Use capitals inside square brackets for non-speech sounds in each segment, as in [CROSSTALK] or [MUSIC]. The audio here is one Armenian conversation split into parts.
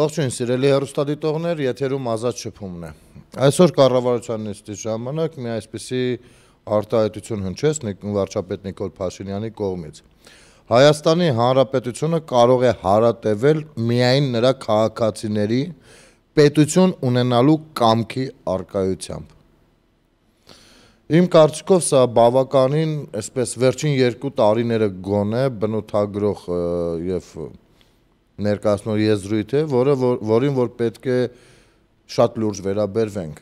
Ողջույն սիրելի հերոստադիտողներ, եթերում ազատ շփումն է։ Այսօր կառավարության նիստի ժամանակ մի այսպիսի արտահայտություն հնչեց վարչապետ Նիկոլ Փաշինյանի կողմից։ Հայաստանի Հանրապետությունը կարող է հարատևել միայն նրա քաղաքացիների պետություն ունենալու կամքի արկայությամբ։ Իմ կարծիքով սա բավականին, այսպես վերջին 2 տարիները գոնե բնութագրող եւ և ներկայացնող եզրույթ է, որը որ, որին որ պետք է շատ լուրջ վերաբերվենք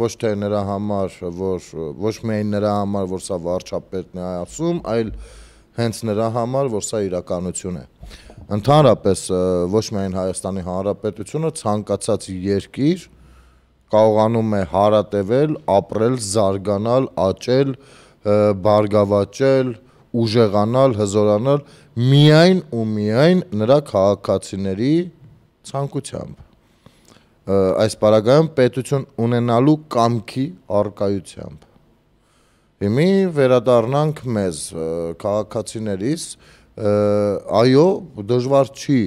ոչ թե նրա համար, որ ոչ միայն նրա համար, որ սա վարչապետն է ասում, այլ հենց նրա համար, որ սա իրականություն է։ Ընդհանրապես ոչ միայն Հայաստանի Հանրապետությունը ցանկացած երկիր կարողանում է հարատևել, ապրել, զարգանալ, աճել, բարգավաճել, ուժեղանալ, հզորանալ միայն ու միայն նրա քաղաքացիների ցանկությամբ այս պարագայում պետություն ունենալու կամքի արկայությամբ հիմի վերադառնանք մեզ քաղաքացիներիս այո դժվար չի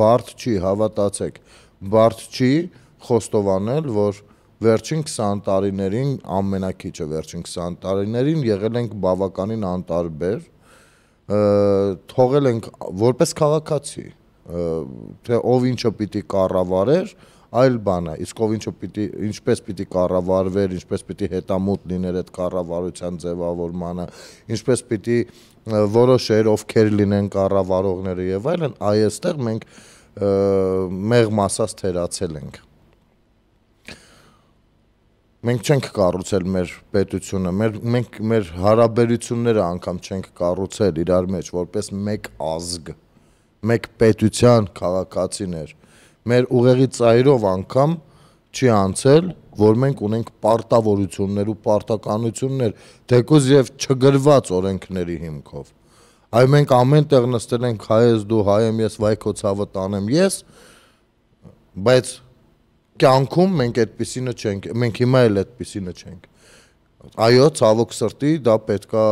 բարդ չի հավատացեք բարդ չի խոստովանել որ վերջին 20 տարիներին ամենակիչը վերջին 20 տարիներին եղել ենք բավականին անտարբեր թողել ենք որպես քաղաքացի, թե ով ինչը պիտի կառավարեր, այլ բան է, իսկ ով ինչը պիտի ինչպես պիտի կառավարվեր, ինչպես պիտի հետամուտ լիներ այդ կառավարության ձևավորմանը, ինչպես պիտի որոշեր ովքեր լինեն կառավարողները եւ այլն, այստեղ մենք մեղմ ասած թերացել ենք։ Ա, մենք չենք կառուցել մեր պետությունը, մեր մենք մեր հարաբերությունները անգամ չենք կառուցել իրար մեջ որպես մեկ ազգ, մեկ պետության քաղաքացիներ։ Մեր ուղեղի ծայրով անգամ չի անցել, որ մենք ունենք պարտավորություններ ու պարտականություններ, թեկոս եւ չգրված օրենքների հիմքով։ Այ մենք ամեն տեղ նստել ենք հայ ես դու հայ եմ ես վայ քո ցավը տանեմ ես, բայց կյանքում մենք այդպեսինը չենք, մենք հիմա էլ այդպեսինը չենք։ Այո, ցավոք սրտի դա պետքա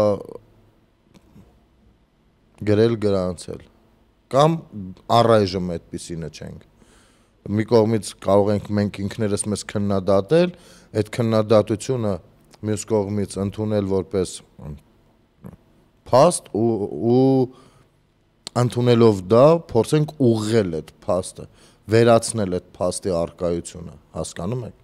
գրել գրանցել։ Կամ առայժմ այդպեսինը չենք։ Մի կողմից կարող ենք մենք ինքներս մեզ քննադատել, այդ քննադատությունը մյուս կողմից ընդունել որպես փաստ ու ու ընդունելով դա փորձենք ուղղել այդ փաստը։ ու, վերացնել այդ փաստի արկայությունը, հասկանում եք։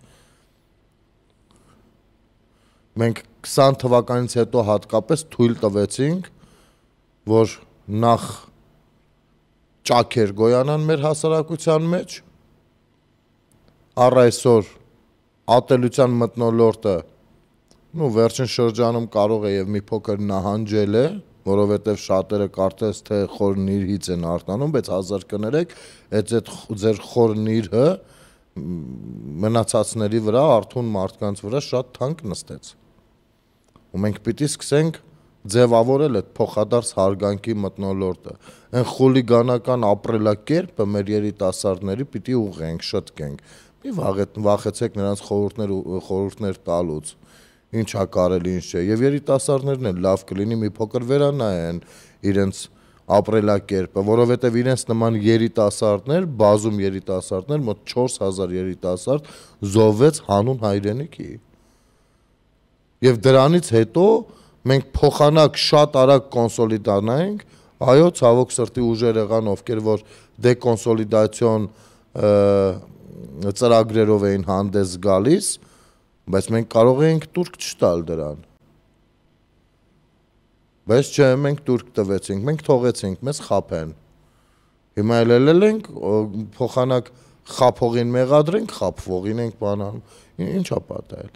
Մենք 20 թվականից հետո հատկապես թույլ տվեցինք, որ նախ ճաքեր գոյանան մեր հասարակության մեջ, առ այսօր ատելության մտնոլորտը, նու վերջին շրջանում կարող է եւ մի փոքր նահանջել է, որովհետև շատերը կարծես թե խորնիրից են արտանում, բայց հազար կներեք, այդ այդ ձեր խորնիրը մնացածների վրա, արթուն մարդկանց վրա շատ թանկ նստեց։ Ու մենք պիտի սկսենք ձևավորել այդ փոխադարձ հարգանքի մտնոլորտը։ Այն խուլիգանական ապրելակերպը մեր երիտասարդների պիտի ուղենք, շտկենք։ Մի վախեցեք նրանց խորհուրդներ խորհուրդներ տալուց ինչ է կարելի, ինչ չէ։ Եվ երիտասարդներն են լավ կլինի մի փոքր վերանայեն իրենց ապրելակերպը, որովհետև իրենց նման երիտասարդներ, բազում երիտասարդներ, մոտ 4000 երիտասարդ զոհվեց հանուն հայրենիքի։ Եվ դրանից հետո մենք փոխանակ շատ արագ կոնսոլիդանայինք, այո, ցավոք սրտի ուժեր եղան, ովքեր որ դեկոնսոլիդացիոն ծրագրերով էին հանդես գալիս, բայց մենք կարող ենք турք չտալ դրան։ Բայց չէ, մենք турք տվեցինք, մենք թողեցինք, մեզ խափեն։ Հիմա էլ ելել ենք փոխանակ խափողին մեղադրենք, խափվողին ենք բանան։ Ինչ է պատահել։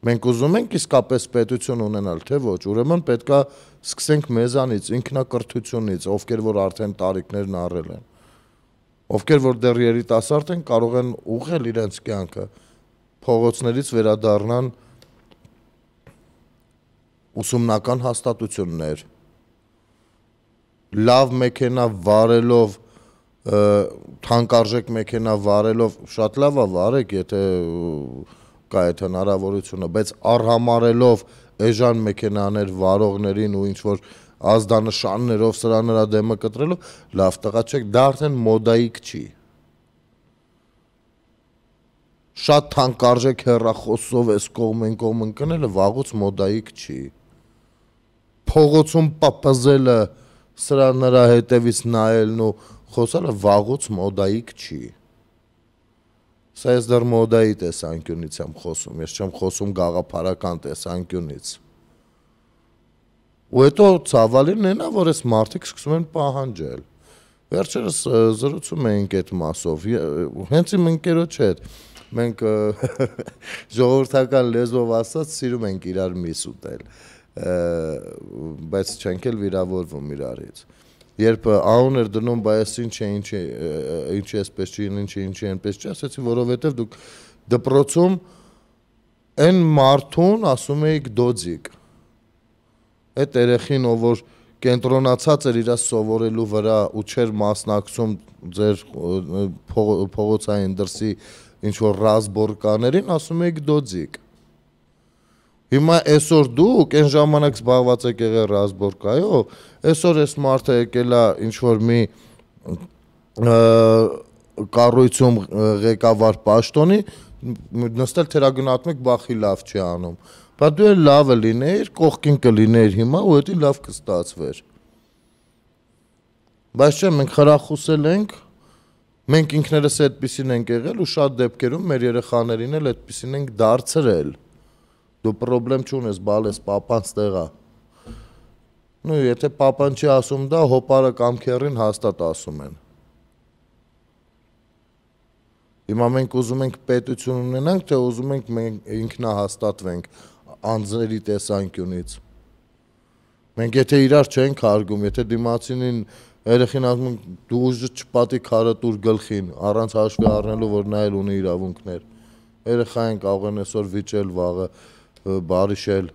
Մենք ուզում ենք իսկապես պետություն ունենալ, թե ոչ, ուրեմն պետքա սկսենք մեզանից, ինքնակրթությունից, ովքեր որ արդեն տարիքներն առել են ովքեր որ դեռ երիտասարդ են կարող են ուղղել իրենց կյանքը փողոցներից վերադառնան ուսումնական հաստատություններ լավ մեքենա վարելով թանկարժեք մեքենա վարելով շատ լավ է վարեք, եթե կա այդ հնարավորությունը, բայց առհամարելով էժան մեքենաներ վարողներին ու ինչ որ ազդանշաններով սրա նրա դեմը կտրելով լավ տղա չեք, դա արդեն մոդայիկ չի շատ թանկարժեք հերախոսով էս կողմեն կողմ ընկնելը վաղուց մոդայիկ չի։ Փողոցում պապազելը, սրա նրա հետևից նայելն ու խոսալը վաղուց մոդայիկ չի։ Սա ես դեռ մոդայի տեսանկյունից եմ խոսում, ես չեմ խոսում գաղափարական տեսանկյունից։ Ու հետո ցավալին նենա, որ այս մարդիկ սկսում են պահանջել Վերջերս զրուցում էինք այդ մասով, հենց իմ ընկերոջ հետ։ Մենք [LAUGHS] ժողովրդական լեզվով ասած սիրում ենք իրար միս ուտել, բայց չենք էլ վիրավորվում իրարից։ Երբ աուն էր դնում, բա ես ինչ է, ինչ է, ինչ է, այսպես չի, ինչ է, ինչ է, այնպես չի, ասեցի, որովհետև դուք դպրոցում այն մարդուն ասում էիք դոձիկ։ Այդ երեխին, ով որ կենտրոնացած էր իր սովորելու վրա ու չէր մասնակցում ձեր փողոցային դրսի ինչ որ ռազմորկաներին, ասում եք դոձիկ։ Հիմա այսօր դուք այն ժամանակ զբաղված եք եղել ռազմորկայով, այսօր այս մարդը եկել է ինչ որ մի կառույցում ղեկավար պաշտոնի նստել թերագնահատում եք բախի լավ չի անում։ Բա դու էլ լավը լիներ, կողքին կլիներ հիմա ու դա լավ կստացվեր։ Բայց չէ, մենք խրախուսել ենք, մենք ինքներս այդպեսին ենք եղել ու շատ դեպքերում մեր երեխաներին էլ այդպեսին ենք դարձրել։ Դու խնդրեմ չունես, բալես papan ստեղա։ Ну, եթե papan չի ասում դա, հոպարը կամ քերին հաստատ ասում են։ Հիմա մենք ուզում ենք պետություն ունենանք, թե ուզում ենք մենք ինքնահաստատվենք անձների տեսանկյունից։ Մենք եթե իրար չենք հարգում, եթե դիմացինին երեխին ասում դու ուժը չպատի քարը տուր գլխին, առանց հաշվի առնելու որ նա էլ ունի իրավունքներ։ Երեխային կարող են այսօր վիճել վաղը, բարիշել։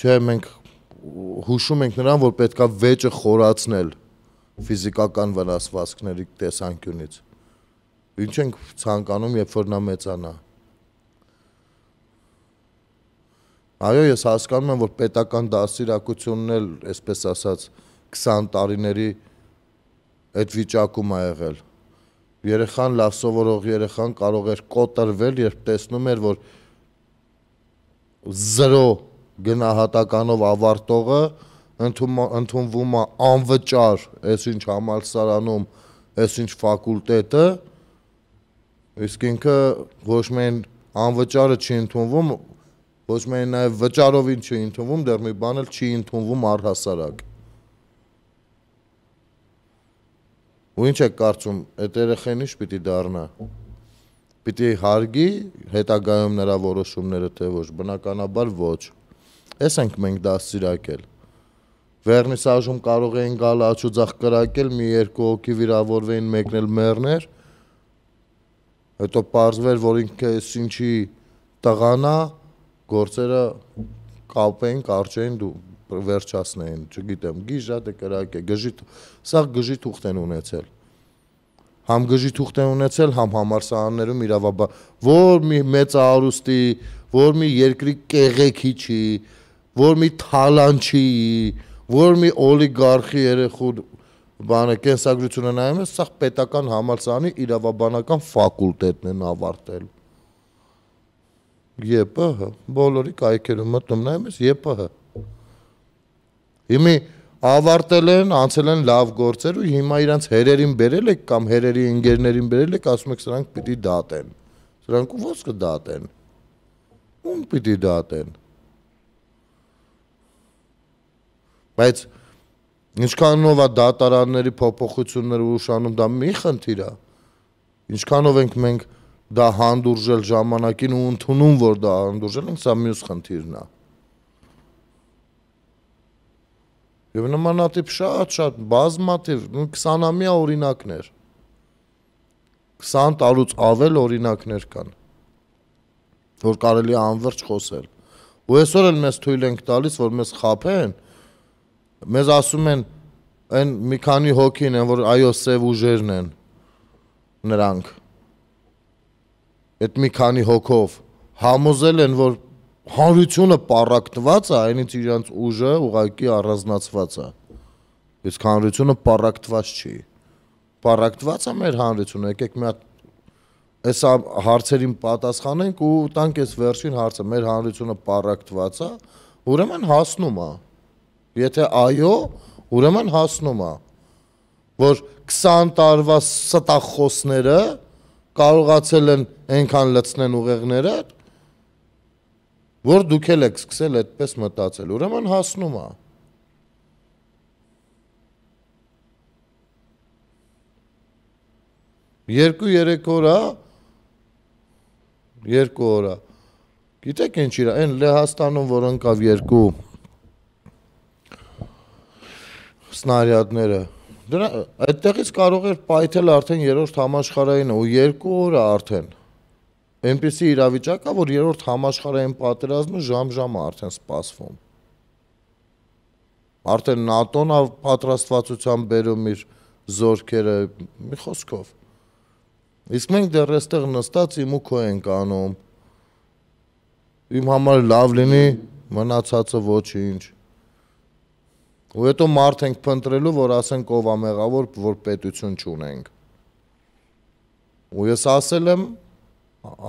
Չէ, մենք հուշում ենք նրան, որ պետքա վեճը խորացնել ֆիզիկական վնասվածքների տեսանկյունից։ Ինչ ենք ցանկանում, երբ որ նա մեծանա։ Այո, ես հասկանում եմ, որ պետական դասիրակությունն էլ, այսպես ասած, 20 տարիների այդ վիճակում է եղել։ Երեխան լավ սովորող երեխան կարող էր կոտրվել, երբ տեսնում էր, որ 0 գնահատականով ավարտողը ընդունվում է անվճար, այսինչ համալսարանում, այսինչ ֆակուլտետը, իսկ ինքը ոչ միայն անվճարը չի ընդունվում, ոչ միայն նաև վճարովին չի ընդունվում, դեռ մի բան էլ չի ընդունվում առհասարակ։ Ու ինչ է կարծում, այդ երեխեն ինչ պիտի դառնա։ Պիտի հարգի հետագայում նրա որոշումները թե ոչ, բնականաբար ոչ։ Էս ենք մենք դասիրակել։ Վերնիսաժում կարող էին գալ աչուձախ կրակել, մի երկու հոգի վիրավորվեին, մեկն էլ մեռներ։ Հետո parzver, որ ինքը ինչի տղանա, գործերը կապեին, կարճեին դու վերջացնեին, չգիտեմ, գիժա դե կրակ է, գժի սա գժի թուղթ են ունեցել։ Համ գժի թուղթ են ունեցել, համ համարսարաններում իրավաբա որ մի մեծ արուստի, որ մի երկրի կեղեքի չի, որ մի թալանչի, որ մի օլիգարխի երեխուր բանը կենսագրությունը նայում է, սա պետական համալսարանի իրավաբանական ֆակուլտետն են ավարտել։ ԵՊՀ բոլորի կայքերում մտնում նայում ես ԵՊՀ հիմի ավարտել են անցել են լավ գործեր ու հիմա իրանց հերերին բերել եք կամ հերերի ընկերներին բերել եք ասում եք սրանք պիտի դատեն սրանք ու ո՞նց կդատեն ում պիտի դատեն բայց ինչքանով է դատարանների փոփոխությունները ուշանում դա մի խնդիր է ինչքանով ենք մենք մենք դա հանդուրժել ժամանակին ու ընդունում, որ դա հանդուրժել ենք, սա մյուս խնդիրն է։ Եվ նմանատիպ շատ շատ բազմատիվ 20-ամյա օրինակներ 20 տարուց ավել օրինակներ կան որ կարելի անվերջ խոսել։ Ու այսօր էլ մեզ թույլ ենք տալիս, որ մեզ խափեն։ Մեզ ասում են այն մի քանի հոգին են, որ այո, սև ուժերն են նրանք այդ մի քանի հոգով համոզել են, որ հանրությունը պարակտված է, այնից իրանց ուժը ուղակի առանձնացված է։ Իսկ հանրությունը պարակտված չի։ Պարակտված է մեր հանրությունը, եկեք մի հատ այս հարցերին պատասխանենք ու տանք այս վերջին հարցը, մեր հանրությունը պարակտված է, ուրեմն հասնում է։ Եթե այո, ուրեմն հասնում է, որ 20 տարվա ստախոսները կարողացել են այնքան լցնեն ուղեղները, որ դուք էլ եք սկսել այդպես մտածել։ Ուրեմն հասնում է։ Երկու-երեք օրա, երկու օրա։ Գիտեք ինչ իրա, այն Լեհաստանում, որ ընկավ երկու սնարյադները, Դրա այդտեղից կարող էր պայթել արդեն երրորդ համաշխարհային ու երկու օր արդեն։ Այնպեսի իրավիճակ է, որ երրորդ համաշխարհային պատերազմը ժամ-ժամը արդեն սպասվում։ Արդեն ՆԱՏՕ-ն ավ պատրաստվածության բերում իր զորքերը մի խոսքով։ Իսկ մենք դեռ այստեղ նստած իմուքո ենք անում։ Իմ համար լավ լինի մնացածը ոչինչ։ ոչ ու հետո մարդ ենք փնտրելու, որ ասենք ով է մեղավոր, որ պետություն չունենք։ Ու ես ասել եմ,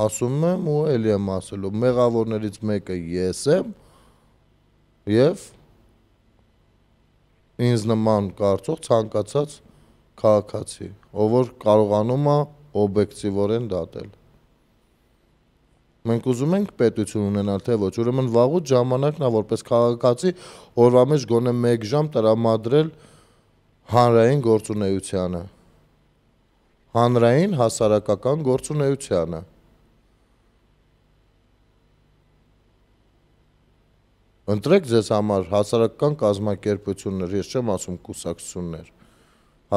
ասում եմ ու էլի եմ ասելու, մեղավորներից մեկը ես եմ եւ ինձ նման կարծող ցանկացած քաղաքացի, ով որ կարողանում է օբյեկտիվորեն դատել։ Մենք ուզում ենք պետություն ունենալ, թե ոչ, ուրեմն վաղուց ժամանակն է որպես քաղաքացի օրվա մեջ գոնե 1 ժամ տրամադրել հանրային գործունեությանը։ Հանրային հասարակական գործունեությանը։ Ընտրեք ձեզ համար հասարակական կազմակերպություններ, ես չեմ ասում կուսակցություններ,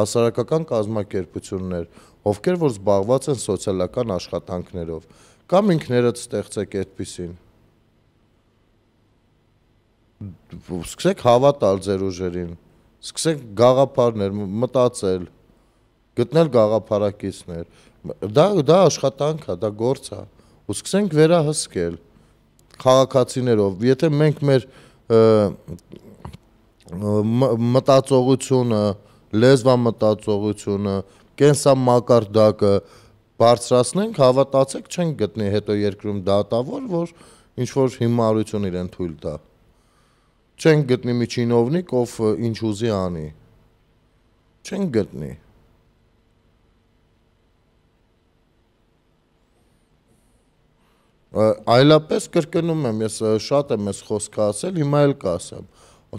հասարակական կազմակերպություններ, ովքեր որ զբաղված են սոցիալական աշխատանքներով, Կամ ինքներդ ստեղծեք այդպեսին։ Սկսեք հավատալ ձեր ուժերին, սկսեք գաղափարներ մտածել, գտնել գաղափարակիցներ։ Դա դա աշխատանք է, դա գործ է։ Ու սկսենք վերահսկել քաղաքացիներով, եթե մենք մեր մտածողությունը, լեզվամտածողությունը, կենսամակարդակը, մա բարձրացնենք, հավատացեք, չենք գտնի հետո երկրում դատավոր, որ ինչ որ հիմարություն իրեն թույլ տա։ Չենք գտնի մի չինովնիկ, ով ինչ ուզի անի։ Չենք գտնի։ Այլապես կրկնում եմ, ես շատ եմ ես խոսքը ասել, հիմա էլ կասեմ։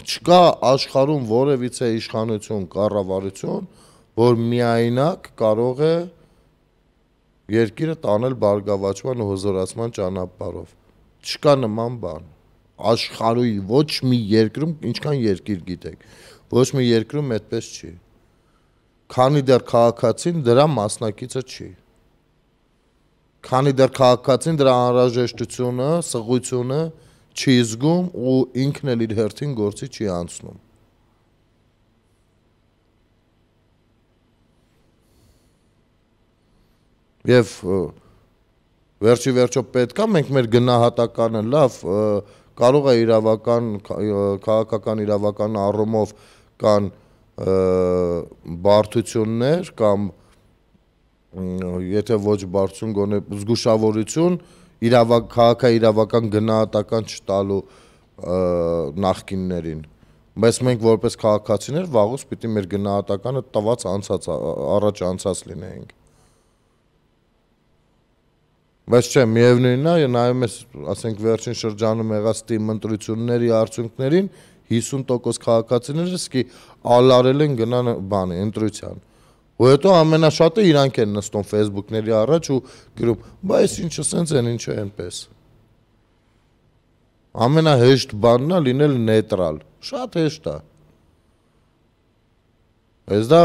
Չկա աշխարհում որևիցե իշխանություն, կառավարություն, որ միայնակ կարող է երկիրը տանել բարգավաճման ու հզորացման ճանապարհով։ Չկա նման բան։ Աշխարհի ոչ մի երկրում, ինչքան երկիր գիտեք, ոչ մի երկրում այդպես չի։ Քանի դեռ քաղաքացին դրա մասնակիցը չի։ Քանի դեռ քաղաքացին դրա անհրաժեշտությունը, սղությունը չի զգում ու ինքն էլ իր հերթին գործի չի անցնում։ եւ վերջի վերջո պետքա մենք մեր գնահատականը լավ կարող է իրավական քաղաքական իրավական առումով կան բարդություններ կամ եթե ոչ բարձուն գոնե զգուշավորություն իրավական քաղաքի իրավական գնահատական չտալու նախկիններին բայց մենք որպես քաղաքացիներ վաղուց պիտի մեր գնահատականը տված անցած առաջ անցած լինեինք Բայց չէ, միևնույնն է, նայում ես, ասենք վերջին շրջանում եղած թիմ ընտրությունների արդյունքներին 50% քաղաքացիները սկի ալարել են գնան բանի ընտրության։ Ու հետո ամենաշատը իրանք են նստում Facebook-ների առաջ ու գրում, բայց ինչը սենց են, ինչը այնպես։ Ամենահեշտ բանն է լինել նեյտրալ։ Շատ հեշտ է։ Այս դա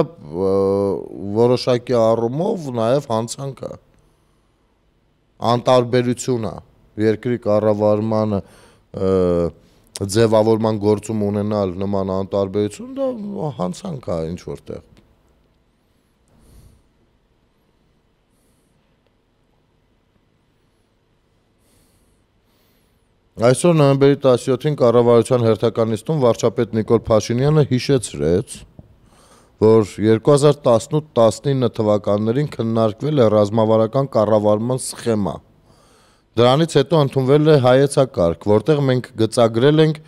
որոշակի առումով նաև հանցանք է անտարբերությունը երկրի կառավարման ձևավորման գործում ունենալ նման անտարբերություն դա հանցանք է ինչ որտեղ Այսօր նոյեմբերի 17-ին կառավարության հերթական նիստում վարչապետ Նիկոլ Փաշինյանը հիշեցրեց, որ 2018-19 թվականներին քննարկվել է ռազմավարական կառավարման սխեմա։ Դրանից հետո ընդունվել է հայեցակարգ, որտեղ մենք գծագրել ենք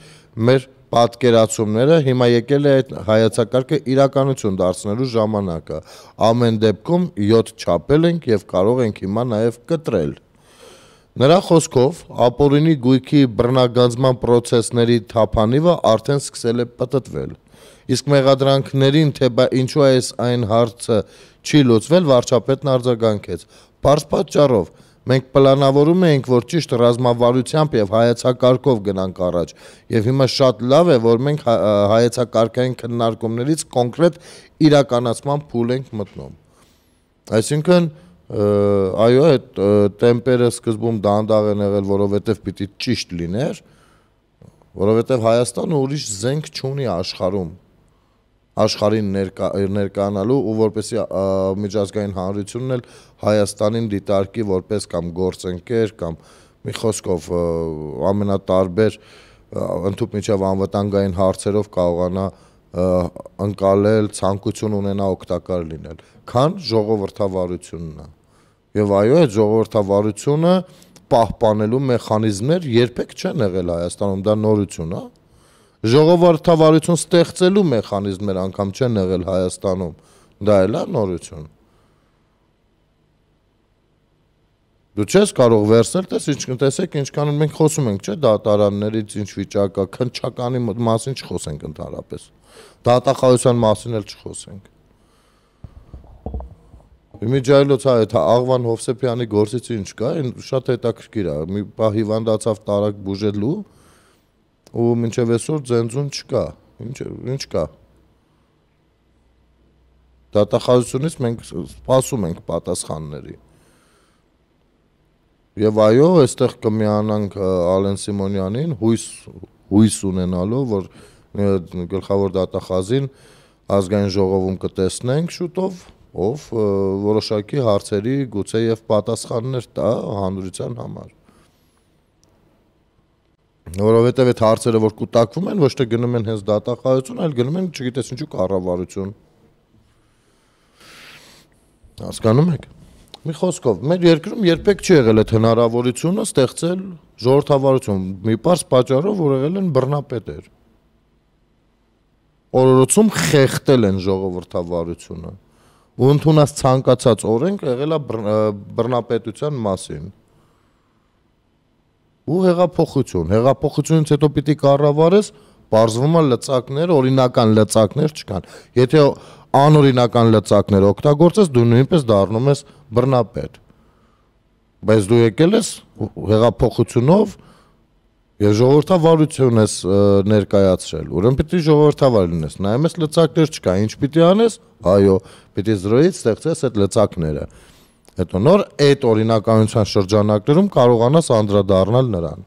մեր պատկերացումները, հիմա եկել է այդ հայեցակարգը իրականություն դարձնելու ժամանակը։ Ամեն դեպքում 7 չափել ենք եւ կարող ենք հիմա նաեւ կտրել։ Նրա խոսքով ապօրինի գույքի բռնագանձման process-ների թափանիվը արդեն սկսել է պտտվել։ Իսկ մեղադրանքներին, թե բա ինչու այս այն հարցը չի լուծվել, վարչապետն արձագանքեց։ Պարզ պատճառով մենք պլանավորում էինք, որ ճիշտ ռազմավարությամբ եւ հայեցակարգով գնանք առաջ։ Եվ հիմա շատ լավ է, որ մենք հա-, հայեցակարգային քննարկումներից կոնկրետ իրականացման փուլ ենք մտնում։ Այսինքն, այո, այդ տեմպերը սկզբում դանդաղ են եղել, որովհետև պիտի ճիշտ լիներ, որովհետև Հայաստանը ուրիշ զենք չունի աշխարհում աշխարհին ներկա, ներկանալու ու որպեսի միջազգային հանրությունն էլ Հայաստանին դիտարկի որպես կամ գործընկեր կամ մի խոսքով ամենատարբեր ընդհանուր միջավ անվտանգային հարցերով կարողանա ընկալել, ցանկություն ունենա օգտակար լինել, քան ժողովրդավարությունն է։ Եվ այո, այդ ժողովրդավարությունը պահպանելու մեխանիզմներ երբեք չեն եղել Հայաստանում, դա նորություն է։ Ա հա ժողովրդավարություն ստեղծելու մեխանիզմներ անգամ չեն եղել Հայաստանում։ Դա էլ է նորություն։ Դու չես կարող վերցնել, տես ինչ տեսեք, ինչքան մենք խոսում ենք, չէ՞, դատարաններից ինչ վիճակա, քնչականի մասին չխոսենք ընդհանրապես։ Դատախայության մասին էլ չխոսենք։ Իմիջայլոց այդ Աղվան Հովսեփյանի գործից ինչ կա, այն շատ հետաքրքիր է։ Մի պահ հիվանդացավ Տարակ Բուժելու, ու մինչև այսօր ձենձուն չկա։ Ինչ ինչ կա։ Դատախազությունից մենք սպասում ենք պատասխանների։ Եվ այո, այստեղ կմիանանք Ալեն Սիմոնյանին հույս հույս ունենալով, որ գլխավոր դատախազին ազգային ժողովում կտեսնենք շուտով, ով որոշակի հարցերի գուցե եւ պատասխաններ տա հանրության համար։ Որովհետև այդ հարցերը, որ կուտակվում են, ոչ թե գնում են հենց դատախարություն, այլ գնում են, չգիտես ինչու կառավարություն։ Հասկանում եք։ Մի խոսքով, մեր երկրում երբեք չի եղել այդ հնարավորությունը ստեղծել ժողովրդավարություն։ Մի պարզ պատճառով, որ եղել են բռնապետեր։ Օրորոցում խեղտել են ժողովրդավարությունը։ Ու ընդունած ցանկացած օրենք եղել է բռնապետության մասին։ բր, ու հեղափոխություն։ Հեղափոխությունից հետո պիտի կառավարես, բարձվում է լծակներ, օրինական լծակներ չկան։ Եթե անօրինական լծակներ օգտագործես, դու նույնպես դառնում ես բռնապետ։ Բայց դու եկել ես հեղափոխությունով եւ ժողովրդավարություն ես ներկայացրել։ Ուրեմն պիտի ժողովրդավար լինես։ Նայում ես լծակներ չկա, ինչ պիտի անես։ Այո, պիտի զրոյից ստեղծես այդ լծակները։ Հետո նոր այդ օրինականության շրջանակներում կարողանաս անդրադառնալ նրան։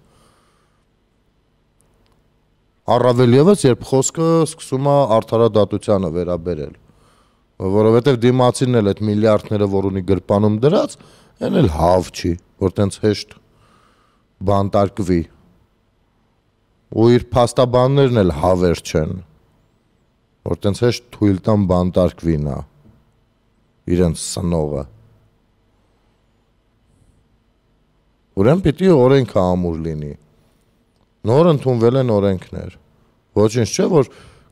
Առավել եւս, երբ խոսքը սկսում է արդարադատությանը վերաբերել, որովհետեւ դիմացինն էլ այդ միլիարդները, որ ունի գրպանում դրած, այն էլ հավ չի, որ տենց հեշտ բանտարկվի։ Ու իր փաստաբաններն էլ հավեր չեն, որ տենց հեշտ թույլ տան բանտարկվի նա իրենց սնողը։ Ուրեմն պիտի օրենքը ամուր լինի։ Նոր ընդունվել են օրենքներ։ Ոչինչ չէ, որ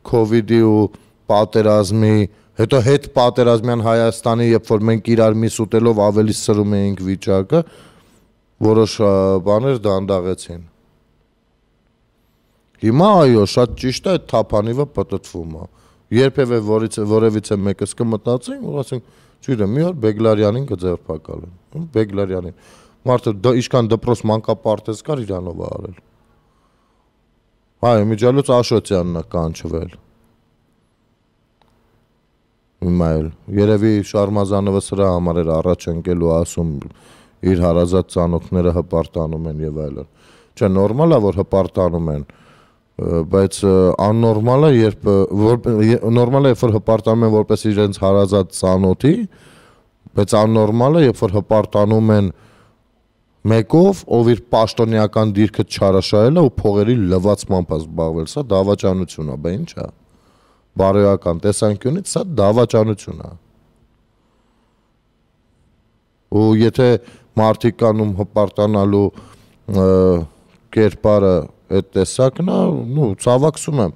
COVID-ի ու պատերազմի, հետո հետ պատերազմյան Հայաստանի, երբ որ մենք իրար մի սուտելով ավելի սրում էինք վիճակը, որոշ բաներ դանդաղեցին։ Հիմա այո, շատ ճիշտ է այդ թափանիվը պատտվում է։ Երբևէ որից որևիցե մեկս կմտածենք, որ ասենք, չգիտեմ, մի օր Բեգլարյանին կձերբակալեն։ Բեգլարյանին Մարդը դա ինչքան դպրոց մանկապարտեզ կար Իրանով է արել։ Այո, միջալոց Աշոտյանն է կանչվել։ Հիմա էլ երևի Շարմազանովը սրա համար էր առաջ ընկելու ասում իր հարազատ ցանոթները հպարտանում են եւ այլն։ Չէ, նորմալ է որ հպարտանում են, բայց աննորմալ է երբ որ նորմալ է երբ որ հպարտանում են որպես իրենց հարազատ ցանոթի, բայց աննորմալ է երբ որ հպարտանում են, են մեկով, ով իր պաշտոնյական դիրքը չարաշահել է ու փողերի լվացմամբ է զբաղվել, սա դավաճանություն է, բա ի՞նչ է։ Բարոյական տեսանկյունից սա դավաճանություն է։ Ու եթե մարդիկ կանում հպարտանալու կերպարը այդ տեսակն է, ու ցավակսում եմ։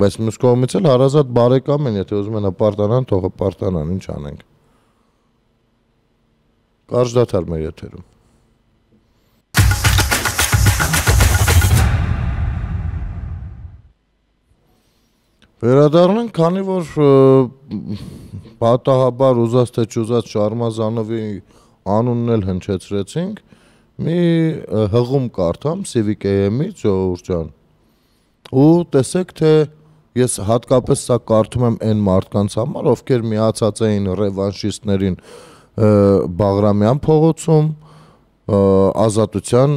Բայց մյուս կողմից էլ հարազատ բարեկամ են, եթե ուզում են հպարտանան, թող հպարտանան, ինչ անենք։ Կարժդաթար մեր եթերում։ Վերադառնանք, քանի որ պատահաբար ուզած թե չուզած Շարմազանովի անունն էլ հնչեցրեցինք, մի հղում կարդամ Civic AM-ից Ժողովուրդ ջան։ Ու տեսեք թե ես հատկապես սա կարդում եմ այն մարդկանց համար, ովքեր միացած էին ռևանշիստներին, Բաղրամյան փողոցում ազատության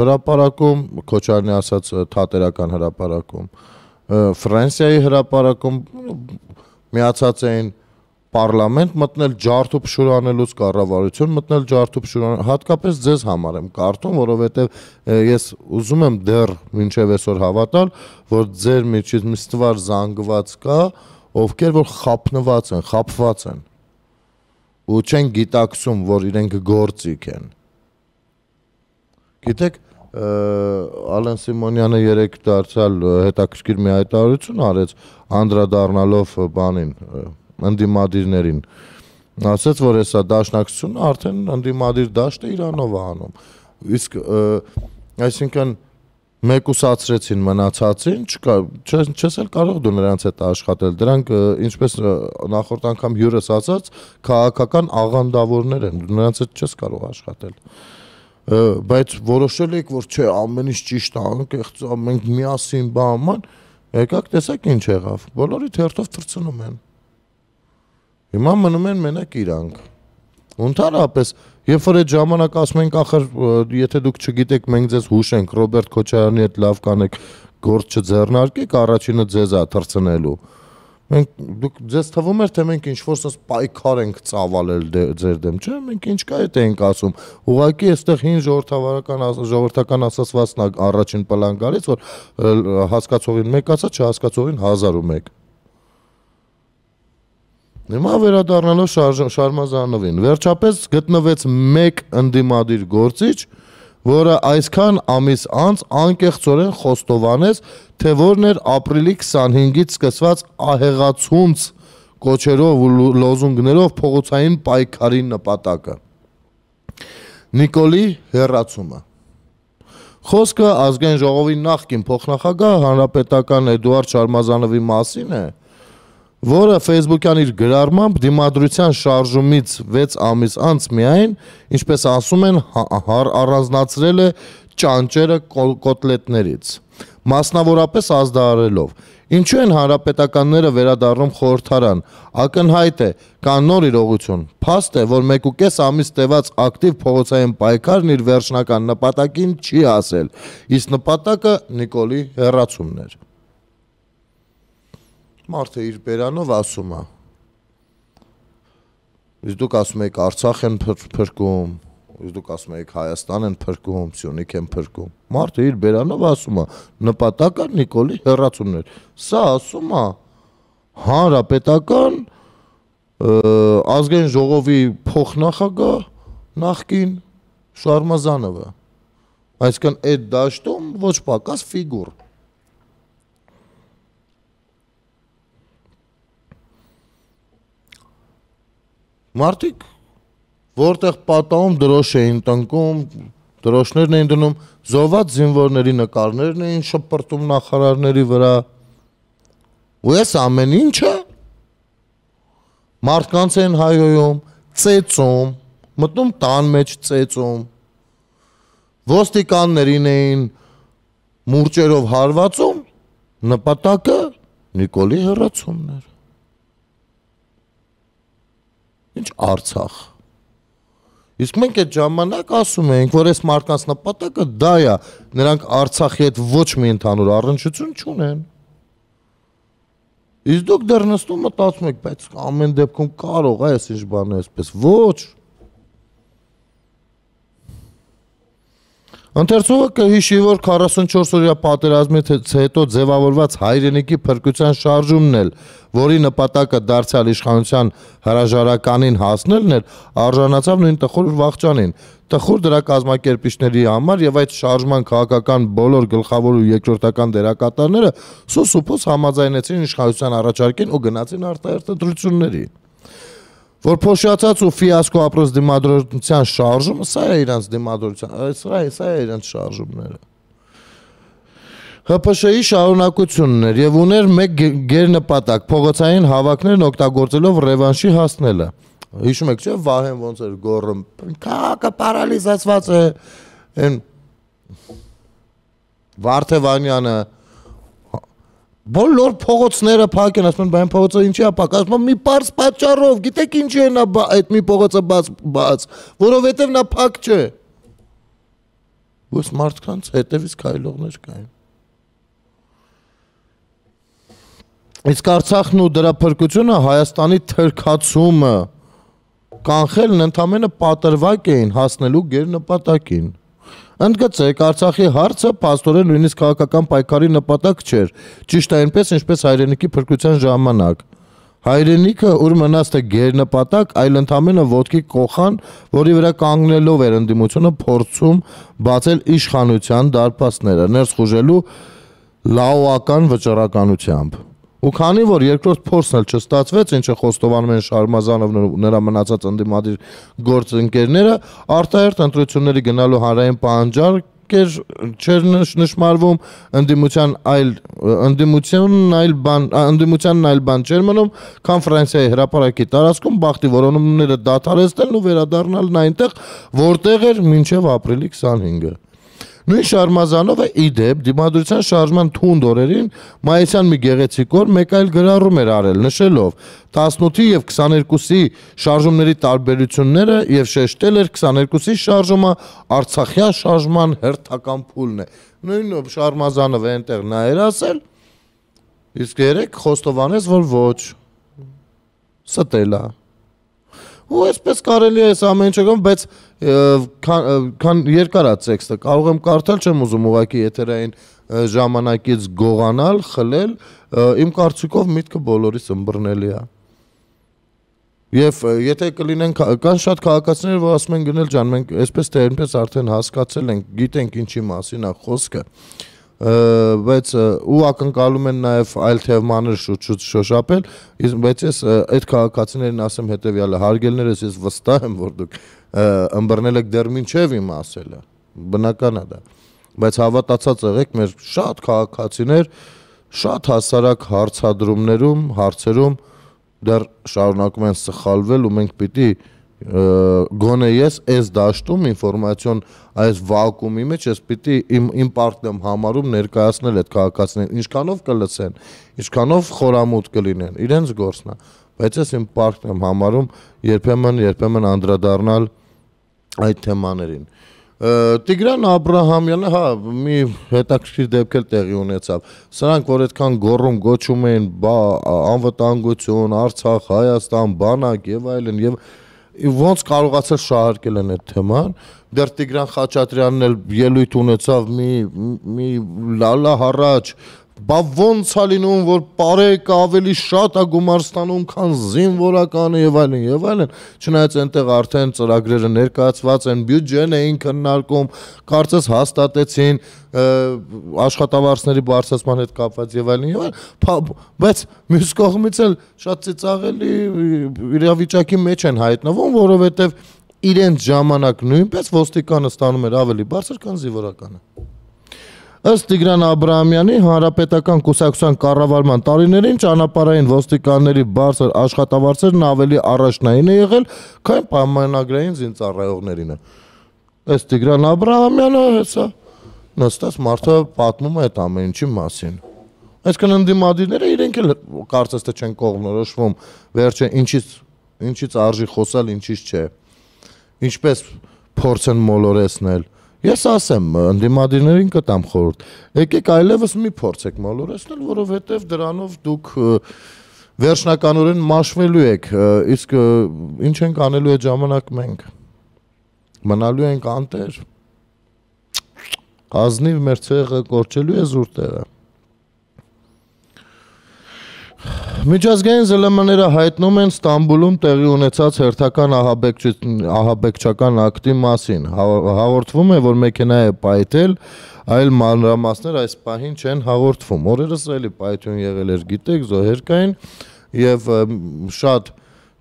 հրապարակում, Քոչարյանի ասած թատերական հրապարակում, Ֆրանսիայի հրապարակում միացած էին պարլամենտ մտնել ջարդու փշուրանելուց կառավարություն մտնել ջարդու փշուրան հատկապես ձեզ համար եմ կարդում որովհետև ես ուզում եմ դեռ մինչև այսօր հավատալ որ ձեր միջից մի ստվար զանգված կա ովքեր որ խափնված են խափված են ու չեն գիտակցում, որ իրենք գործիք են։ Գիտեք, Ալեն Սիմոնյանը երեք դարձյալ հետաքրքիր մի հայտարարություն արեց անդրադառնալով բանին ընդդիմադիրներին։ Ասաց, որ հեսա դաշնակցությունը արդեն ընդդիմադիր դաշտը Իրանով է անում։ Իսկ այսինքն և, մեկուսացրեցին մնացածին, չկա, չես, չես էլ կարող դու նրանց հետ աշխատել։ Դրանք ինչպես նախորդ անգամ հյուրս ասաց, քաղաքական աղանդավորներ են, դու նրանց հետ չես կարող աշխատել։ Բայց որոշել եք, որ չէ, ամեն ինչ ճիշտ է, անկեղծ մենք միասին բաման, եկաք տեսեք ինչ եղավ։ Բոլորի թերթով թրցնում են։ Հիմա մնում են մենակ իրանք։ Ընդհանրապես Երբ որ այդ ժամանակ ասում ենք, ախր եթե դուք չգիտեք, մենք ձեզ հուշ ենք, Ռոբերտ Քոչարյանի հետ լավ կանեք, գործ չձեռնարկեք, առաջինը ձեզ է թրցնելու։ Մենք դուք ձեզ թվում էր, թե մենք ինչ որ սա պայքար ենք ծավալել դե, ձեր դեմ, չէ՞, մենք ինչ կա այդ ենք ասում։ Ուղղակի այստեղ հին ժողովրդավարական ժողովրդական ասացվածն առաջին պլան գալիս, որ հասկացողին մեկ ասա, չհասկացողին 1001 Հիմա վերադառնալով շար, Շարմազանովին, վերջապես գտնվեց մեկ ընդդիմադիր գործիչ, որը այսքան ամիս անց անկեղծորեն խոստովանեց, թե որն էր ապրիլի 25-ից սկսված ահեղացումց կոչերով ու լոզունգներով փողոցային պայքարի նպատակը։ Նիկոլի հերացումը Խոսքը ազգային ժողովի նախկին փոխնախագահ հանրապետական Էդուարդ Շարմազանովի մասին է, որը Facebook-յան իր գրառմամբ դիմադրության շարժումից 6 ամիս անց միայն, ինչպես ասում են, հա, առանձնացրել է ճանճերը կոտլետներից, մասնավորապես ազդարարելով։ Ինչու են հանրապետականները վերադառնում խորհրդարան։ Ակնհայտ է, կան նոր իրողություն։ Փաստ է, որ 1.5 ամիս տևած ակտիվ փողոցային պայքարն իր վերջնական նպատակին չի հասել, իսկ նպատակը Նիկոլի հերացումն էր։ Մարդը իր բերանով ասում է։ Իսկ դուք ասում եք Արցախ են փրկում, իսկ դուք ասում եք Հայաստան են փրկում, Սյունիք են փրկում։ Մարդը իր բերանով ասում է, նպատակը Նիկոլի հերացումներ։ Սա ասում է հանրապետական ազգային ժողովի փոխնախագահ նախկին Շարմազանովը։ Այսինքն այդ դաշտում ոչ պակաս ֆիգուր մարդիկ որտեղ պատահում դրոշ էին տնկում, դրոշներն էին դնում, զոհված զինվորների նկարներն էին շփրտում նախարարների վրա։ Ու ես ամեն ինչը մարդկանց են հայոյում, ծեծում, մտնում տան մեջ ծեծում։ Ոստիկաններին էին մուրճերով հարվածում, նպատակը Նիկոլի հերացումն էր։ Ինչ Արցախ։ Իսկ մենք այդ ժամանակ ասում էինք, որ այս մարդկանց նպատակը դա է, նրանք Արցախի հետ ոչ մի ընդհանուր առնչություն չունեն։ Իսկ դուք դեռ նստում մտածում եք, բայց ամեն դեպքում կարող է այս ինչ բանը այսպես։ Ոչ, Ընթերցողը կհիշի, որ 44 օրյա պատերազմից հետո ձևավորված հայրենիքի փրկության շարժումն էլ, որի նպատակը դարձյալ իշխանության հրաժարականին հասնելն էլ, արժանացավ նույն տխուր վաղճանին, տխուր դրա կազմակերպիչների համար եւ այդ շարժման քաղաքական բոլոր գլխավոր ու երկրորդական դերակատարները սուսուփոս համաձայնեցին իշխանության առաջարկին ու գնացին արտահերտ ընտրությունների որ փոշիացած ու ֆիասկո ապրոց դիմադրության շարժումը, սա է իրանց դիմադրության, սա է, սա է իրանց շարժումները։ ՀՊՇ-ի շարունակությունն էր եւ ուներ մեկ գերնպատակ՝ փողոցային հավաքներն օգտագործելով ռևանշի հասնելը։ Հիշում եք, չէ՞, Վահեն ոնց էր գոռը, քաղաքը պարալիզացված է։ Այն Վարդևանյանը, Բոլոր փողոցները փակ են, ասում են, բայց այն փողոցը ինչի է փակ, ասում են մի པարս պատճառով, գիտեք ինչի է նա այդ մի փողոցը բաց բաց, որովհետև նա փակ չէ։ Ոս մարդկանց հետևից քայլողներ կային։ Իսկ Արցախն ու դրա փրկությունը Հայաստանի թրքացումը կանխելն ընդամենը պատրվակ էին հասնելու գերնպատակին։ Ընդգծեք, Արցախի հարցը փաստորեն նույնիսկ քաղաքական պայքարի նպատակ չէր, ճիշտ այնպես, ինչպես հայրենիքի փրկության ժամանակ։ Հայրենիքը ուր մնաց թե գերնպատակ, այլ ընդամենը ոդկի կոխան, որի վրա կանգնելով էր ընդդիմությունը փորձում բացել իշխանության դարպասները, ներս խուժելու լաոական վճռականությամբ։ Ու քանի որ երկրորդ փորձն էլ չստացվեց, ինչը խոստովանում են Շարմազանովն ու նրա մնացած ընդդիմադիր գործընկերները, արտահերտ ընտրությունների գնալու հանրային պահանջարկ էր չեր նշмарվում ընդդիմության այլ ընդդիմությունն այլ բան ընդդիմությանն այլ բան չեր մնում քան Ֆրանսիայի հրաապարակի տարածքում բախտի որոնումները դադարեցնելն ու վերադառնալն այնտեղ որտեղ էր մինչև ապրիլի 25-ը Նույն շարմազանովը իդեպ դիմադրության շարժման թունդ օրերին մայիսյան մի գեղեցիկ օր մեկ այլ գրառում էր արել նշելով 18-ի եւ 22-ի շարժումների տարբերությունները եւ շեշտել էր 22-ի շարժումը Արցախյան շարժման հերթական փուլն է։ Նույն շարմազանովը այնտեղ նա էր ասել իսկ երեք խոստովանեց որ ոչ ստելա ու այսպես կարելի է այս ամեն ինչը գոմ, բայց քան երկար է տեքստը, կարող եմ կարդալ, չեմ ուզում ուղակի եթերային ժամանակից գողանալ, խլել, իմ կարծիքով միտքը բոլորիս ըմբռնելի է։ Եվ եթե կլինեն կան շատ քաղաքացիներ, որ ասում են գնել ջան, մենք այսպես թե այնպես արդեն հասկացել ենք, գիտենք ինչի մասին է խոսքը բայց ու ակնկալում են նաև այլ թեմաներ շուտ-շուտ շոշափել, բայց ես այդ քաղաքացիներին ասեմ հետեւյալը, հարգելներս ես վստահ եմ, որ դուք ըմբռնել եք դեռ մինչև իմ ասելը։ Բնական է դա։ Բայց հավատացած եղեք, մեր շատ քաղաքացիներ շատ հասարակ հարցադրումներում, հարցերում դեռ շարունակում են սխալվել ու մենք պիտի գոնե ես այս դաշտում ինֆորմացիոն այս վակուումի մեջ ես պիտի իմ իմ պարտն եմ համարում ներկայացնել այդ քաղաքացիներին ինչքանով կլսեն ինչքանով խորամուտ կլինեն իրենց գործնա բայց ես իմ պարտն եմ համարում երբեմն երբեմն անդրադառնալ այդ թեմաներին Տիգրան Աբ รา համյանը հա մի հետաքրքիր դեպք էլ տեղի ունեցավ։ Սրանք որ այդքան գոռում գոչում էին բա անվտանգություն, Արցախ, Հայաստան, բանակ եւ այլն եւ այլ, ոնց կարողացել շահարկել են այդ թեման։ Դեռ Տիգրան Խաչատրյանն էլ ելույթ ունեցավ մի մի լալա հառաչ Բա ոնց է լինում, որ Պարեկը ավելի շատ է գումար ստանում, քան զինվորականը եւ այլն եւ այլն։ Չնայած այնտեղ արդեն ծրագրերը ներկայացված են, բյուջեն էին քննարկում, կարծես հաստատեցին աշխատավարձների բարձրացման հետ կապված եւ այլն եւ այլն, բայց մյուս կողմից էլ շատ ծիծաղելի իրավիճակի մեջ են հայտնվում, որովհետեւ իրենց ժամանակ նույնպես ոստիկանը ստանում էր ավելի բարձր, քան զինվորականը։ Ըստ Տիգրան Աբրահամյանի հանրապետական կուսակցության կառավարման տարիներին ճանապարհային ոստիկանների բարձր աշխատավարձերն ավելի առաջնային է եղել, քան պայմանագրային զինծառայողներինը։ Ըստ Տիգրան Աբրահամյանը հեսա նստած մարդը պատմում է այդ ամեն ինչի մասին։ Այսինքն ընդդիմադիրները իրենք էլ կարծես թե չեն կողմնորոշվում վերջը ինչից ինչից արժի խոսալ, ինչից չէ։ Ինչպես փորձ են մոլորեսնել։ ինչ Ես ասեմ, ընդդիմադիրներին կտամ խորհուրդ։ Եկեք այլևս մի փորձեք մոլորեցնել, որովհետև դրանով դուք վերջնականորեն մաշվելու եք, իսկ ինչ ենք անելու այդ ժամանակ մենք։ Մնալու ենք անտեր։ Ազնիվ մեր ցեղը կորչելու է զուրտերը։ Միջազգային ԶԼՄ-ները հայտնում են Ստամբուլում տեղի ունեցած հերթական ահաբեկչական ակտի մասին։ հա- Հաղորդվում է, որ մեքենա է պայթել, այլ մանրամասներ այս պահին չեն հաղորդվում։ Օրերս էլի պայթյուն եղել էր, գիտեք, զոհերկային եւ շատ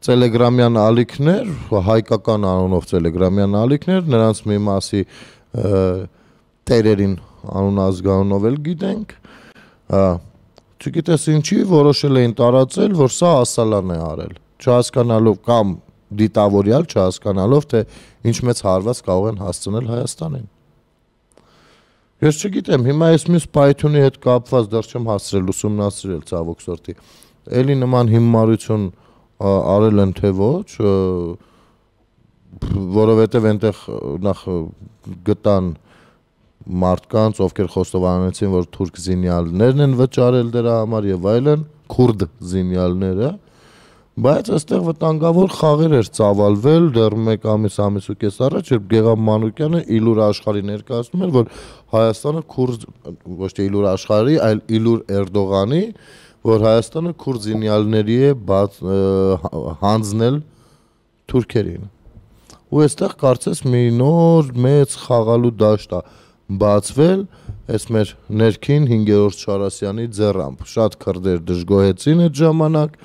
Telegram-յան ալիքներ, հայկական անունով Telegram-յան ալիքներ, նրանց մի մասի տերերին անուն ազգանունով էլ գիտենք։ Ա չգիտես ինչի որոշել էին տարածել, որ սա ասալան է արել, չհասկանալով կամ դիտավորյալ չհասկանալով, թե ինչ մեծ հարված կարող են հասցնել Հայաստանին։ Ես չգիտեմ, հիմա ես մյուս Python-ի հետ կապված դեռ չեմ հասցրել ուսումնասիրել ցավոք սորտի։ Էլի նման հիմարություն արել են թե ոչ, որովհետև այնտեղ նախ գտան և, մարդկանց, ովքեր խոստովանեցին, որ թուրք զինյալներն են վճարել դրա համար եւ այլն, քուրդ զինյալները, բայց այստեղ վտանգավոր խաղեր էր ծավալվել դեռ 1 ամիս ամիս ու կես առաջ, երբ Գեգամ Մանուկյանը Իլուր աշխարհի ներկայացնում էր, որ Հայաստանը քուրդ ոչ թե Իլուր աշխարհի, այլ Իլուր Էրդողանի, որ Հայաստանը քուրդ զինյալների է բաց հանձնել թուրքերին։ Ու այստեղ կարծես մի նոր մեծ խաղալու դաշտ է բացվել այս մեր ներքին 5-րդ Շարասյանի ձեռամբ։ Շատ քրդեր դժգոհեցին այդ ժամանակ,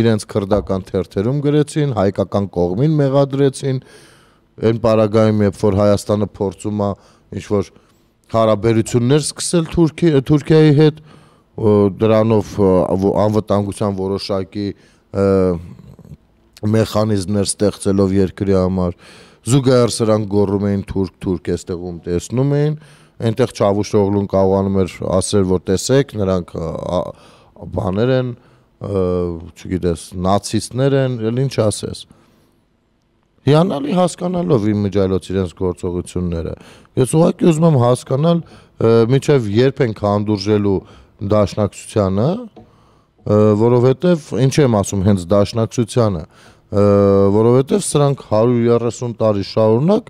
իրենց քրդական թերթերում գրեցին, հայկական կողմին մեղադրեցին։ Այն պարագայում, երբ որ Հայաստանը փորձում է ինչ որ հարաբերություններ սկսել Թուրքիա Թուրքիայի հետ, դրանով անվտանգության որոշակի մեխանիզմներ ստեղծելով երկրի համար, և, զուգահեռ սրանք գոռում էին թուրք թուրք էստեղում տեսնում էին այնտեղ Չավուշօղլուն կարողանում էր ասել որ տեսեք նրանք բաներ են չգիտես նացիստներ են էլ ինչ ասես հիանալի հասկանալով իմ միջայլոց իրենց գործողությունները ես ուղղակի ուզում եմ հասկանալ միջև երբ են հանդուրժելու դաշնակցությանը որովհետև ինչ եմ ասում հենց դաշնակցությանը որովհետև սրանք 130 տարի շարունակ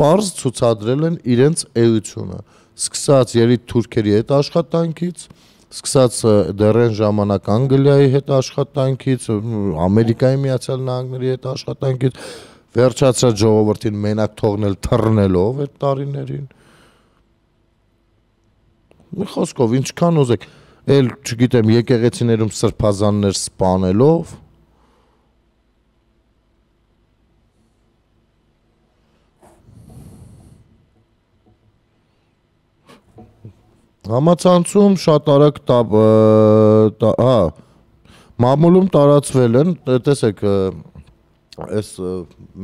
պարզ ցուցադրել են իրենց էությունը սկսած երիտ թուրքերի հետ աշխատանքից սկսած դեռեն ժամանակ Անգլիայի հետ աշխատանքից Ամերիկայի միացյալ նահանգների հետ աշխատանքից վերջացած ժողովրդին մենակ թողնել թռնելով այդ տարիներին մի խոսքով ինչքան ուզեք էլ չգիտեմ եկեղեցիներում սրբազաններ սپانելով Համացանցում շատ արագ հա մամուլում տարածվել են, տեսեք այս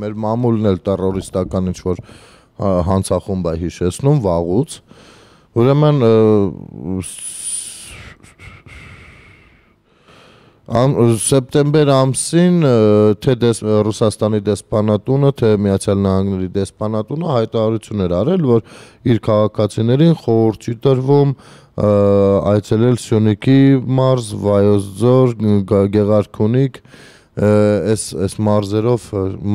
մեր մամուլն էլ terroristական ինչ որ հանցախումբ է հիշեցնում վաղուց։ Ուրեմն Ամ սեպտեմբեր ամսին թե դես, Ռուսաստանի դեսպանատունը, թե Միացյալ Նահանգների դեսպանատունը հայտարարություն էր արել, որ իր քաղաքացիներին խորհուրդ չի տրվում այցելել Սյունիքի մարզ, Վայոց-Ձոր, Գեղարքունիք, այս այս մարզերով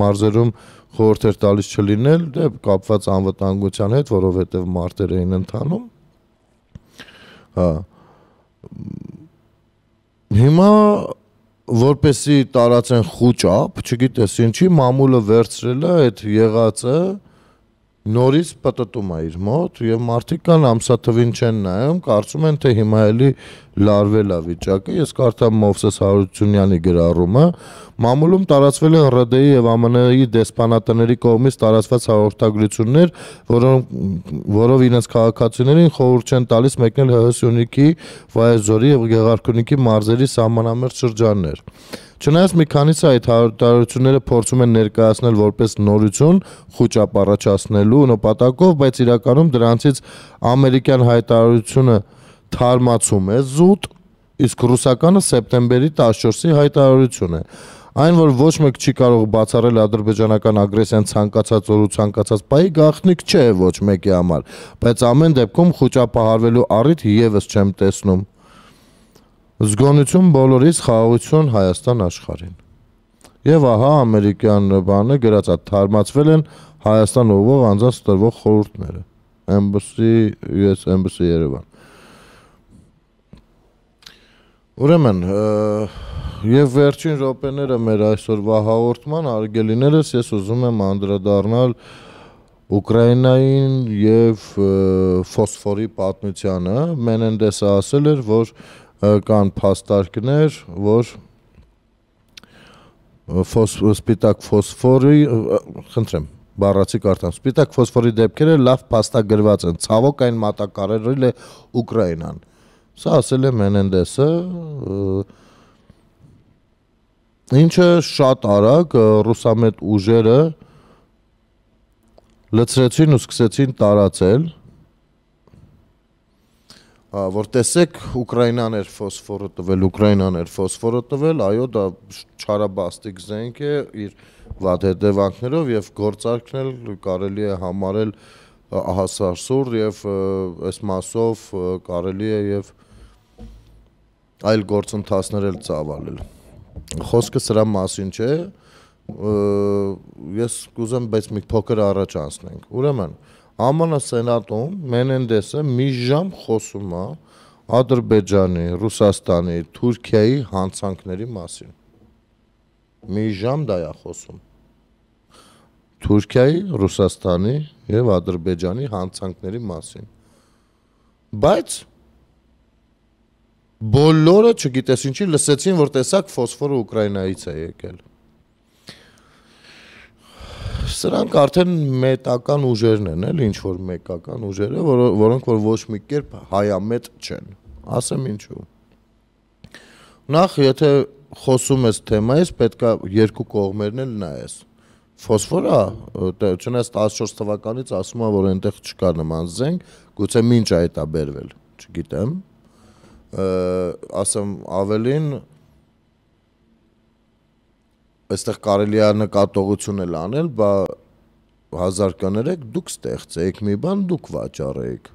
մարզերում խորհուրդ էր տալիս չլինել, դե կապված անվտանգության հետ, որովհետև մարտեր էին ընթանում։ Հա Հիմա որպեսի տարածեն խուճապ, չգիտես ինչի, մամուլը վերցրել է այդ եղածը, եղ նորից պտտում է իր մոտ եւ մարդիկ կան ամսաթվին չեն նայում, կարծում են թե հիմա էլի լարվել է վիճակը։ Ես կարդամ Մովսես Հարությունյանի գրառումը, մամուլում տարածվել են ՌԴ-ի եւ ԱՄՆ-ի դեսպանատների կողմից տարածված հաղորդագրություններ, որոնք որով իրենց քաղաքացիներին խորհուրդ չեն տալիս մեկնել ՀՀ Սյունիքի, Վայոց Ձորի եւ Գեղարքունիքի մարզերի սահմանամերձ շրջաններ։ Չնայած մի քանիսը այդ հարաբերությունները փորձում են ներկայացնել որպես նորություն, խոճապ առաջացնելու նպատակով, բայց իրականում դրանցից ամերիկյան հայտարարությունը թարմացում է զուտ, իսկ ռուսականը սեպտեմբերի 14-ի հայտարարություն է։ Այն որ ոչ մեկ չի կարող բացառել ադրբեջանական ագրեսիան ցանկացած օրու ցանկացած պայի գաղտնիք չէ ոչ մեկի համար, բայց ամեն դեպքում խոճապահարվելու առիթ եւս չեմ տեսնում։ Զգոնություն բոլորիս խաղաղություն Հայաստան աշխարհին։ Եվ ահա ամերիկյան բանը գրած է թարմացվել են Հայաստան ուղով անձանց տրվող խորհուրդները։ Embassy US Embassy Երևան։ Ուրեմն, եւ վերջին րոպեները մեր այսօրվա հաղորդման արգելիներս ես ուզում եմ անդրադառնալ Ուկրաինային եւ ֆոսֆորի պատմությանը։ Մենենդեսը ասել էր, որ կան փաստարկներ, որ ֆոս սպիտակ ֆոսֆորի, խնդրեմ, բառացի կարդամ, սպիտակ ֆոսֆորի դեպքերը լավ փաստագրված են։ Ցավոք այն մատակարարել է Ուկրաինան։ Սա ասել է Մենենդեսը, ինչը շատ արագ ռուսամետ ուժերը լծրեցին ու սկսեցին տարածել որ տեսեք Ուկրաինան էր ֆոսֆորը տվել, Ուկրաինան էր ֆոսֆորը տվել, այո, դա չարաբաստիկ զենք է իր վատ հետևանքներով եւ գործարքն էլ կարելի է համարել ահասարսուր եւ այս մասով կարելի է եւ այլ գործընթացներ էլ ծավալել։ Խոսքը սրա մասին չէ, ես կուզեմ, բայց մի փոքր առաջ անցնենք։ Ուրեմն, ԱՄՆ սենատում Մենենդեսը մի ժամ խոսում է Ադրբեջանի, Ռուսաստանի, Թուրքիայի հանցանքների մասին։ Մի ժամ դա է խոսում։ Թուրքիայի, Ռուսաստանի եւ Ադրբեջանի հանցանքների մասին։ Բայց բոլորը չգիտես ինչի լսեցին, որ տեսակ ֆոսֆորը Ուկրաինայից է եկել սրանք արդեն մետական ուժերն են, էլ ինչ որ մեկական ուժերը, որ, որոնք որ ոչ մի կերպ հայամետ չեն։ Ասեմ ինչու։ Նախ եթե խոսում ես թեմայից, պետքա երկու կողմերն էլ նայես։ Ֆոսֆորը, չնայած 14 թվականից ասում են, որ այնտեղ չկա նման զենք, գուցե մինչ այդ է բերվել, չգիտեմ։ Ա, ասեմ ավելին, այստեղ կարելի է նկատողություն էլ անել, բա հազար կներեք, դուք ստեղծեք մի բան, դուք վաճառեք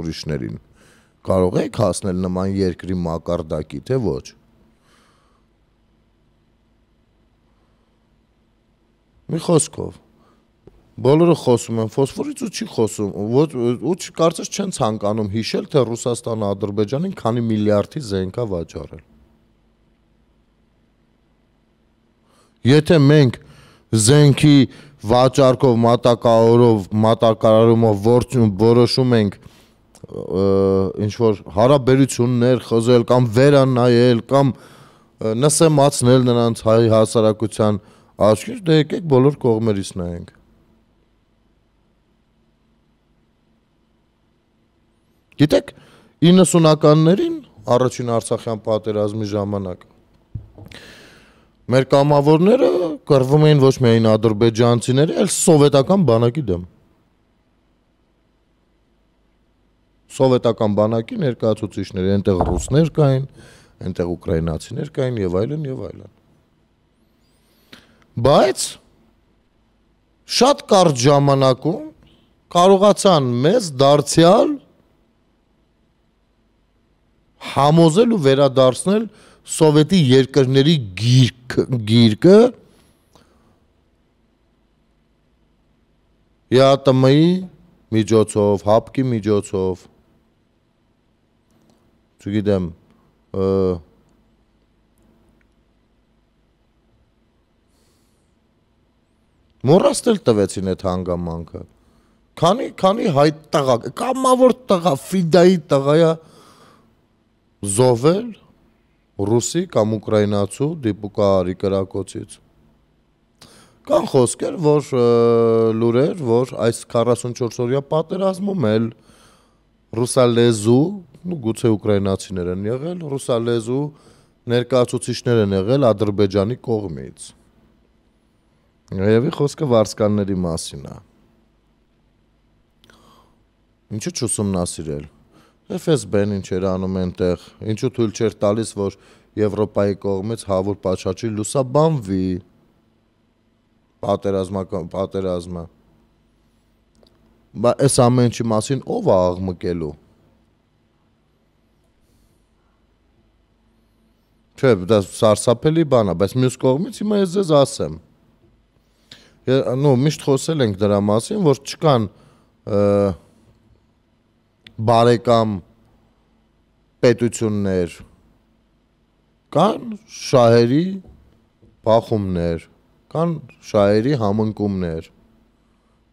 ուրիշներին։ Կարող եք հասնել նման երկրի մակարդակի, թե ոչ։ Մի խոսքով բոլորը խոսում են ֆոսֆորից ու չի խոսում ոչ ու չկարծես չեն ցանկանում հիշել թե Ռուսաստանը Ադրբեջանին քանի միլիարդի զենքա վաճառել Եթե մենք զենքի վաճառքով, մատակարարով, մատակարարումով որոշում ենք ինչ որ հարաբերություններ խզել կամ վերանայել կամ նսեմացնել նրանց հայ հասարակության աչքից, դե եկեք բոլոր կողմերից նայենք։ Գիտեք, 90-ականներին առաջին Արցախյան պատերազմի ժամանակ Մեր կամավորները կռվում էին ոչ միայն ադրբեջանցիների, այլ սովետական բանակի դեմ։ Սովետական բանակի ներկայացուցիչները, այնտեղ ռուսներ կային, այնտեղ ուկրաինացիներ կային եւ այլն եւ այլն։ Բայց շատ կարճ ժամանակում կարողացան մեզ դարձյալ համոզել ու վերադարձնել սովետի երկրների գիրք, գիրկը ԵԱՏՄ-ի միջոցով, ՀԱՊԿ-ի միջոցով չգիտեմ մորաստել տվեցին այդ հանգամանքը քանի քանի հայ տղա կամավոր տղա ֆիդայի տղայա զովել ռուսի կամ ուկրաինացու դիպուկարի կրակոցից։ Կան խոսքեր, որ լուրեր, որ այս 44 օրյա պատերազմում էլ ռուսալեզու, ու գուցե ուկրաինացիներ են եղել, ռուսալեզու ներկայացուցիչներ են եղել Ադրբեջանի կողմից։ Երևի խոսքը վարսկանների մասին է։ Ինչու՞ չուսումնասիրել։ FSB-ն ինչ էր անում այնտեղ, ինչու թույլ չէր տալիս, որ Եվրոպայի կողմից հավուր պատշաճի լուսաբանվի պատերազմական պատերազմը։ Բա այս ամեն ինչի մասին ով է աղմկելու։ Չէ, դա սարսափելի բան է, բայց մյուս կողմից հիմա ես ձեզ ասեմ։ Ես նո միշտ խոսել ենք դրա մասին, որ չկան ըը բարեկամ պետություններ կան շահերի բախումներ, կան շահերի համընկումներ։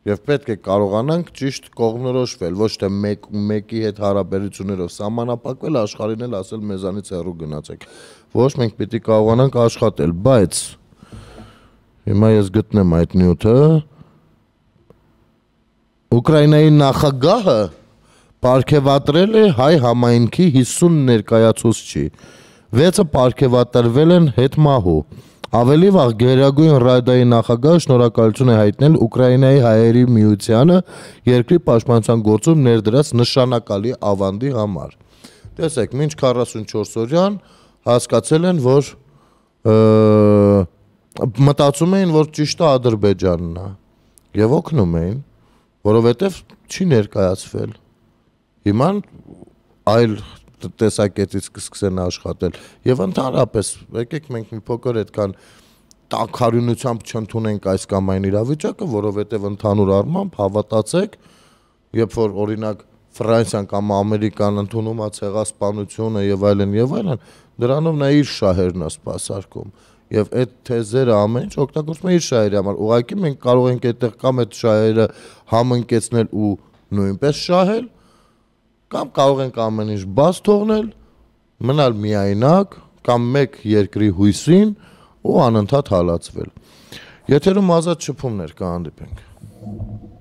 Եվ պետք է կարողանանք ճիշտ կողմնորոշվել, ոչ թե մեկ մեկի հետ հարաբերություններով սահմանապակվել, աշխարհին էլ ասել մեզանից հեռու գնացեք։ Ոչ մենք պիտի կարողանանք աշխատել, բայց հիմա ես գտնեմ այդ նյութը։ Ուկրաինայի նախագահը Պարգևատրել է հայ համայնքի 50 ներկայացուցչի։ 6-ը պարգևատրվել են հետմահու։ Ավելի վաղ Գերագույն ռադայի նախագահ շնորհակալություն է հայտնել Ուկրաինայի հայերի միությանը երկրի պաշտպանության գործում ներդրած նշանակալի ավանդի համար։ Տեսեք, մինչ 44 օրյան հասկացել են, որ մտածում էին, որ ճիշտը Ադրբեջանն է եւ օգնում էին, որովհետեւ չի ներկայացվել Հիմա այլ տեսակետից կսկսեն աշխատել եւ ընդհանրապես եկեք մենք մի փոքր այդքան տակարունությամբ չընդունենք այս կամ այն իրավիճակը, որովհետեւ ընդհանուր առմամբ հավատացեք, երբ որ օրինակ Ֆրանսիան կամ Ամերիկան ընդունում է ցեղասպանությունը եւ այլն եւ այլն, դրանով նա իր շահերն է սпасարկում եւ այդ թեզերը ամեն ինչ օգտագործում է իր շահերի համար։ Ուղղակի մենք կարող ենք այդտեղ կամ այդ շահերը համընկեցնել ու նույնպես շահել, Կամ կարող ենք ամեն ինչ բաց թողնել, մնալ միայնակ կամ մեկ երկրի հույսին ու անընդհատ հալածվել։ Եթերում ազատ շփումներ կհանդիպենք։ Thank you